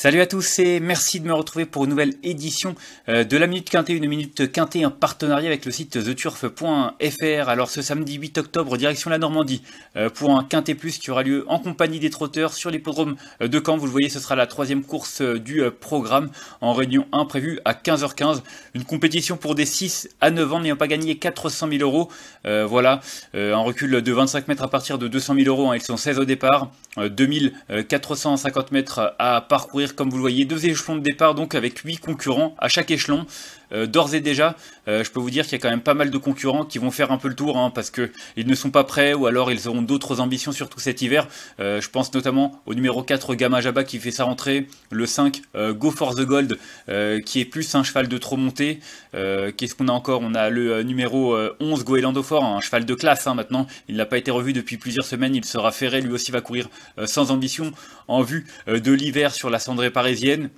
Salut à tous et merci de me retrouver pour une nouvelle édition euh, de la Minute Quintée, une Minute Quintée en partenariat avec le site theturf.fr. Alors ce samedi 8 octobre, direction la Normandie euh, pour un Quintée Plus qui aura lieu en compagnie des trotteurs sur l'hippodrome euh, de Caen. Vous le voyez, ce sera la troisième course du programme en réunion 1 prévue à 15h15. Une compétition pour des 6 à 9 ans n'ayant pas gagné 400 000 euros. voilà, un recul de 25 mètres à partir de 200 000 euros. Hein. Ils sont 16 au départ, 2450 mètres à parcourir comme vous le voyez deux échelons de départ donc avec huit concurrents à chaque échelon. Euh, d'ores et déjà, euh, je peux vous dire qu'il y a quand même pas mal de concurrents qui vont faire un peu le tour hein, parce que ils ne sont pas prêts ou alors ils auront d'autres ambitions surtout cet hiver. Euh, je pense notamment au numéro 4 Gamma Jabba qui fait sa rentrée, le 5 Go for the Gold qui est plus un cheval de trop monté. Qu'est-ce qu'on a encore On a le numéro 11 Goélando Fort, un cheval de classe hein, maintenant. Il n'a pas été revu depuis plusieurs semaines. Il sera ferré, lui aussi va courir sans ambition en vue de l'hiver sur la cendrée parisienne.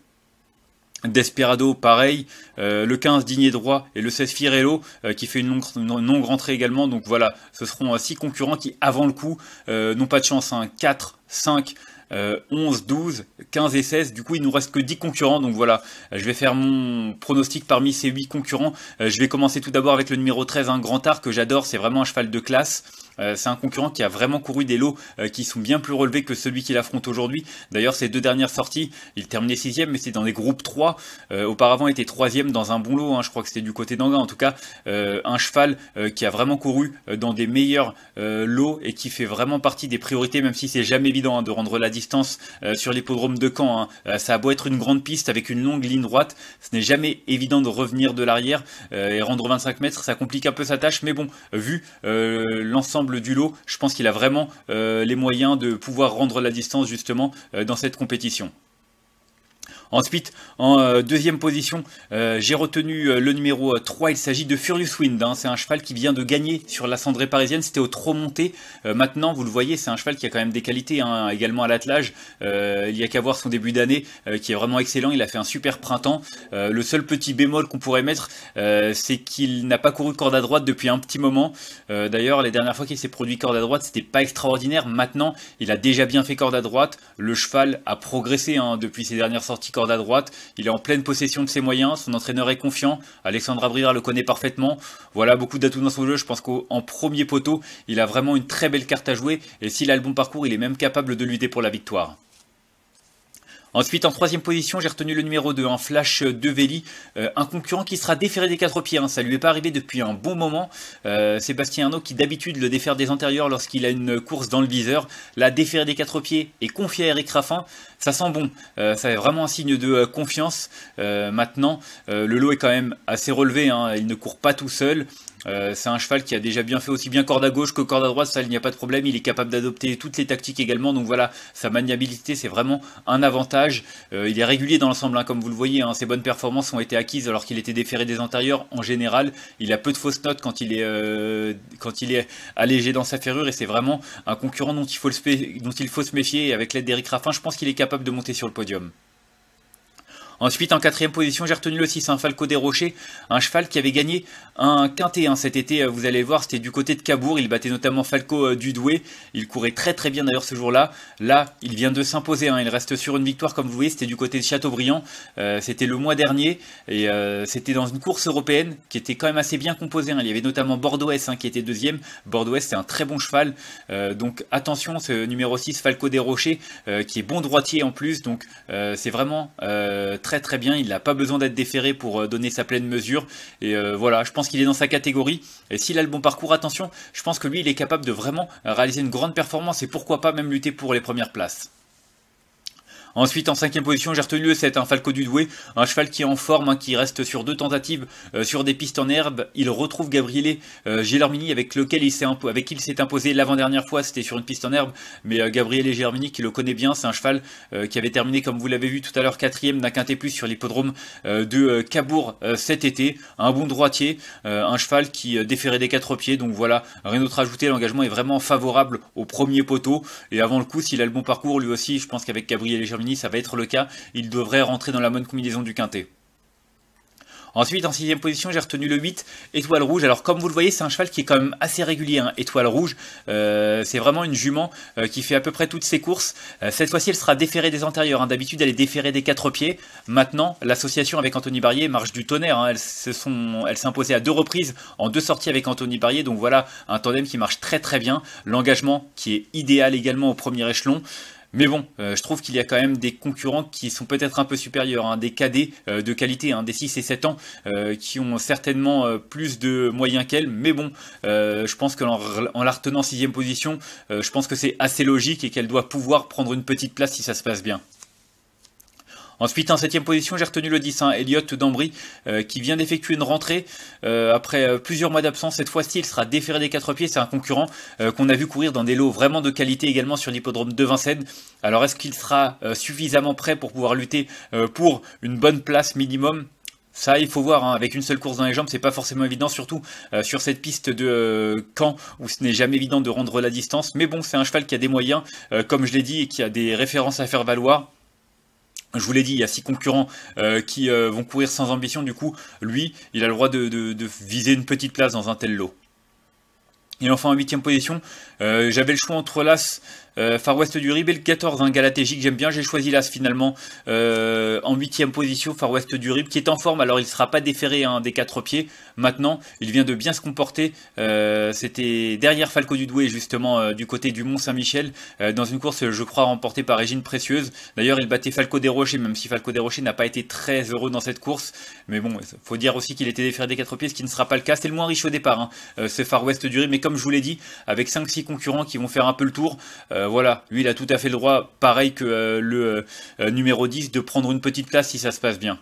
Desperado, pareil. Euh, le 15, Digné Droit. Et le 16, Firello, euh, qui fait une longue, entrée rentrée également. Donc voilà, ce seront 6 euh, concurrents qui, avant le coup, n'ont pas de chance. 4, 5, 11, 12, 15 et 16. Du coup, il nous reste que 10 concurrents. Donc voilà, je vais faire mon pronostic parmi ces 8 concurrents. je vais commencer tout d'abord avec le numéro 13, un hein, Grand Art que j'adore. C'est vraiment un cheval de classe. Euh, c'est un concurrent qui a vraiment couru des lots euh, qui sont bien plus relevés que celui qu'il affronte aujourd'hui. D'ailleurs, ses deux dernières sorties, il terminait sixième, mais c'est dans des groupes 3. Euh, auparavant, il était troisième dans un bon lot. Hein. je crois que c'était du côté d'Anguin. En tout cas, un cheval qui a vraiment couru dans des meilleurs lots et qui fait vraiment partie des priorités, même si c'est jamais évident hein, de rendre la distance sur l'hippodrome de Caen. Hein. ça a beau être une grande piste avec une longue ligne droite, ce n'est jamais évident de revenir de l'arrière et rendre 25 mètres. Ça complique un peu sa tâche, mais bon, vu l'ensemble du lot. Je pense qu'il a vraiment euh, les moyens de pouvoir rendre la distance justement euh, dans cette compétition. Ensuite, en euh, deuxième position, euh, j'ai retenu euh, le numéro 3, il s'agit de Furious Wind, hein. c'est un cheval qui vient de gagner sur la cendrée parisienne, c'était au trop monté, maintenant vous le voyez, c'est un cheval qui a quand même des qualités, hein, également à l'attelage, il n'y a qu'à voir son début d'année, qui est vraiment excellent, il a fait un super printemps, le seul petit bémol qu'on pourrait mettre, c'est qu'il n'a pas couru corde à droite depuis un petit moment, d'ailleurs les dernières fois qu'il s'est produit corde à droite, c'était pas extraordinaire, maintenant il a déjà bien fait corde à droite, le cheval a progressé hein, depuis ses dernières sorties à droite. Il est en pleine possession de ses moyens. Son entraîneur est confiant. Alexandre Abrira le connaît parfaitement. Voilà beaucoup d'atouts dans son jeu. Je pense qu'en premier poteau, il a vraiment une très belle carte à jouer. Et s'il a le bon parcours, il est même capable de lutter pour la victoire. Ensuite, en troisième position, j'ai retenu le numéro 2, un Flash euh, de Véli, euh, un concurrent qui sera déféré des quatre pieds. Hein. ça lui est pas arrivé depuis un bon moment. Euh, Sébastien Arnaud, qui d'habitude le défère des antérieurs lorsqu'il a une course dans le viseur, l'a déféré des quatre pieds et confié à Eric Raffin. Ça sent bon. ça est vraiment un signe de confiance. maintenant, le lot est quand même assez relevé. Hein. il ne court pas tout seul. Euh, c'est un cheval qui a déjà bien fait aussi bien corde à gauche que corde à droite, ça il n'y a pas de problème, il est capable d'adopter toutes les tactiques également, donc voilà, sa maniabilité c'est vraiment un avantage, euh, il est régulier dans l'ensemble, hein, comme vous le voyez, hein. ses bonnes performances ont été acquises alors qu'il était déféré des antérieurs, en général, il a peu de fausses notes quand il est, euh, allégé dans sa ferrure, et c'est vraiment un concurrent dont il faut, dont il faut se méfier, et avec l'aide d'Eric Raffin, je pense qu'il est capable de monter sur le podium. Ensuite, en quatrième position, j'ai retenu le 6, un Falco des Rochers, un cheval qui avait gagné un quintet cet été, euh, vous allez voir, c'était du côté de Cabourg, il battait notamment Falco euh, du Douai, il courait très très bien d'ailleurs ce jour-là, là, il vient de s'imposer, hein. il reste sur une victoire comme vous voyez, c'était du côté de Châteaubriand, euh, c'était le mois dernier, et c'était dans une course européenne qui était quand même assez bien composée, hein. il y avait notamment Bordeaux S hein, qui était deuxième, Bordeaux S c'est un très bon cheval, donc attention, ce numéro 6, Falco des Rochers, qui est bon droitier en plus, donc c'est vraiment très très bien. Il n'a pas besoin d'être déféré pour euh, donner sa pleine mesure. Et euh, voilà, je pense qu'il est dans sa catégorie. Et s'il a le bon parcours, attention, je pense que lui, il est capable de vraiment euh, réaliser une grande performance et pourquoi pas même lutter pour les premières places. Ensuite, en cinquième position, j'ai retenu le 7, un Falco du Douai, un cheval qui est en forme, hein, qui reste sur deux tentatives euh, sur des pistes en herbe. Il retrouve Gabriel euh, avec lequel il s'est il s'est imposé l'avant-dernière fois, c'était sur une piste en herbe, mais euh, Gabriel et qui le connaît bien, c'est un cheval euh, qui avait terminé, comme vous l'avez vu tout à l'heure, quatrième d'un quintet plus sur l'hippodrome de Cabourg cet été. Un bon droitier, un cheval qui déférait des quatre pieds, donc voilà, rien d'autre à ajouter, l'engagement est vraiment favorable au premier poteau. Et avant le coup, s'il a le bon parcours, lui aussi, je pense qu'avec et Gérmini, ça va être le cas. Il devrait rentrer dans la bonne combinaison du quintet. Ensuite, en sixième position, j'ai retenu le 8, Étoile Rouge. Alors, comme vous le voyez, c'est un cheval qui est quand même assez régulier. Hein, Étoile Rouge, euh, c'est vraiment une jument euh, qui fait à peu près toutes ses courses. Euh, cette fois-ci, elle sera déférée des antérieurs. Hein. D'habitude, elle est déférée des quatre pieds. Maintenant, l'association avec Anthony Barrier marche du tonnerre. Hein. Elle s'est imposée à deux reprises en deux sorties avec Anthony Barrier. Donc voilà, un tandem qui marche très très bien. L'engagement qui est idéal également au premier échelon. Mais bon, euh, je trouve qu'il y a quand même des concurrents qui sont peut-être un peu supérieurs, hein, des cadets euh, de qualité, hein, des 6 et 7 ans, euh, qui ont certainement plus de moyens qu'elle. Mais bon, je pense que en la retenant sixième position, je pense que c'est assez logique et qu'elle doit pouvoir prendre une petite place si ça se passe bien. Ensuite, en septième position, j'ai retenu le 10, Elliott Elliot Dambry, euh, qui vient d'effectuer une rentrée euh, après euh, plusieurs mois d'absence. Cette fois-ci, il sera déféré des quatre pieds. C'est un concurrent qu'on a vu courir dans des lots vraiment de qualité également sur l'hippodrome de Vincennes. Alors, est-ce qu'il sera suffisamment prêt pour pouvoir lutter pour une bonne place minimum ça, il faut voir. Hein. Avec une seule course dans les jambes, c'est pas forcément évident, surtout sur cette piste de camp où ce n'est jamais évident de rendre la distance. Mais bon, c'est un cheval qui a des moyens, comme je l'ai dit, et qui a des références à faire valoir je vous l'ai dit, il y a six concurrents euh, qui euh, vont courir sans ambition. Du coup, lui, il a le droit de viser une petite place dans un tel lot. Il en fait en 8 position. Euh, j'avais le choix entre l'As euh, Far West du Rib et le 14, un hein, Galatégique, j'aime bien. J'ai choisi l'As finalement euh, en 8 position, Far West du Rib, qui est en forme. Alors il ne sera pas déféré hein, des 4 pieds. Maintenant, il vient de bien se comporter. C'était derrière Falco du Douai, justement, du côté du Mont-Saint-Michel, dans une course, je crois, remportée par Régine Précieuse. D'ailleurs, il battait Falco des rochers même si Falco des rochers n'a pas été très heureux dans cette course. Mais bon, faut dire aussi qu'il était déféré des 4 pieds, ce qui ne sera pas le cas. C'est le moins riche au départ, hein, ce Far West du Rib. Mais comme comme je vous l'ai dit, avec 5-6 concurrents qui vont faire un peu le tour. Euh, voilà, lui, il a tout à fait le droit, pareil que euh, le euh, numéro 10, de prendre une petite place si ça se passe bien.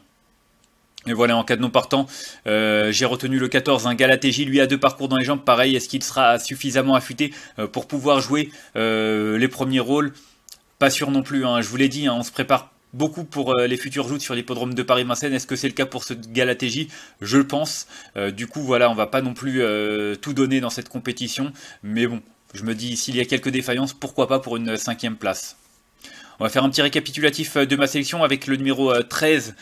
Et voilà, en cas de non partant, j'ai retenu le 14, un Galatégi, lui a deux parcours dans les jambes, pareil, est-ce qu'il sera suffisamment affûté pour pouvoir jouer les premiers rôles Pas sûr non plus, hein. je vous l'ai dit, hein, on se prépare beaucoup pour euh, les futurs joutes sur l'hippodrome de Paris-Vincennes. Est-ce que c'est le cas pour ce Galatéji Je le pense. Euh, du coup, voilà, on va pas non plus euh, tout donner dans cette compétition. Mais bon, je me dis, s'il y a quelques défaillances, pourquoi pas pour une cinquième place on va faire un petit récapitulatif de ma sélection avec le numéro 13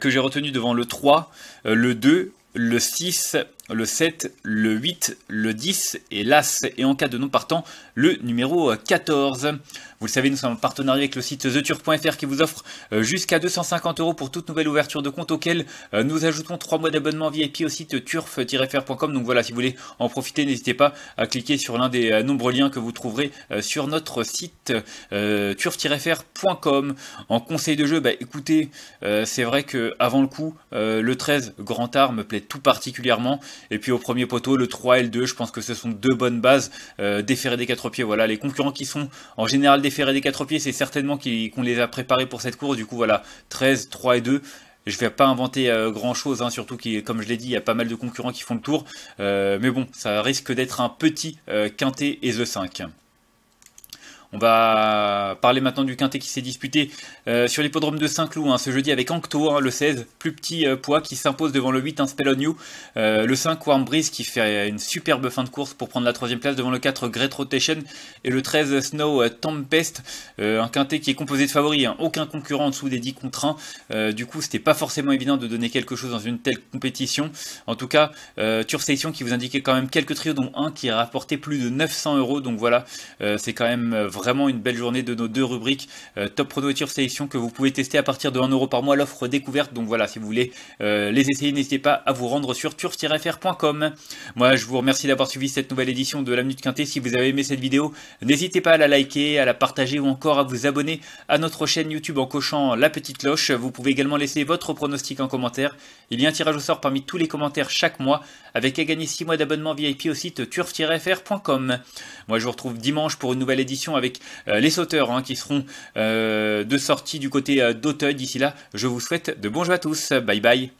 que j'ai retenu devant le 3, le 2, le 6, le 7, le 8, le 10 et l'As. Et en cas de non partant, le numéro 14. Vous le savez, nous sommes en partenariat avec le site TheTurf.fr qui vous offre euh, jusqu'à 250 euros pour toute nouvelle ouverture de compte auquel euh, nous ajoutons 3 mois d'abonnement VIP au site turf-fr.com. Donc voilà, si vous voulez en profiter, n'hésitez pas à cliquer sur l'un des euh, nombreux liens que vous trouverez sur notre site turf-fr.com. En conseil de jeu, bah, écoutez, c'est vrai que avant le coup, le 13 grand art me plaît tout particulièrement. Et puis au premier poteau, le 3 et le 2, je pense que ce sont deux bonnes bases. déférées des quatre pieds, voilà, les concurrents qui sont en général des des des 4 pieds, c'est certainement qu'on les a préparés pour cette course. Du coup, voilà, 13, 3 et 2. Je vais pas inventer euh, grand chose, hein, surtout que, comme je l'ai dit, il y a pas mal de concurrents qui font le tour. Euh, mais bon, ça risque d'être un petit euh, quintet et The 5. On va parler maintenant du quintet qui s'est disputé euh, sur l'hippodrome de Saint-Cloud hein, ce jeudi avec Ancto, hein, le 16, plus petit euh, poids qui s'impose devant le 8, un hein, Spell on You. Euh, le 5, Warm Breeze qui fait une superbe fin de course pour prendre la troisième place devant le 4, Great Rotation et le 13, Snow Tempest. un quintet qui est composé de favoris, aucun concurrent en dessous des 10 contre 1. du coup, c'était pas forcément évident de donner quelque chose dans une telle compétition. En tout cas, Turcession qui vous indiquait quand même quelques trios, dont un qui a rapporté plus de 900 euros. Donc voilà, c'est quand même vraiment vraiment une belle journée de nos deux rubriques euh, Top Prono et Turf Sélection que vous pouvez tester à partir de 1€ par mois l'offre découverte. Donc voilà, si vous voulez euh, les essayer, n'hésitez pas à vous rendre sur turf-fr.com. Moi, je vous remercie d'avoir suivi cette nouvelle édition de la Minute Quintée. Si vous avez aimé cette vidéo, n'hésitez pas à la liker, à la partager ou encore à vous abonner à notre chaîne YouTube en cochant la petite cloche. Vous pouvez également laisser votre pronostic en commentaire. Il y a un tirage au sort parmi tous les commentaires chaque mois avec à gagner 6 mois d'abonnement VIP au site turf-fr.com. Moi, je vous retrouve dimanche pour une nouvelle édition avec euh, les sauteurs hein, qui seront euh, de sortie du côté euh, d'Auteuil. D'ici là, je vous souhaite de bons jeux à tous. Bye bye.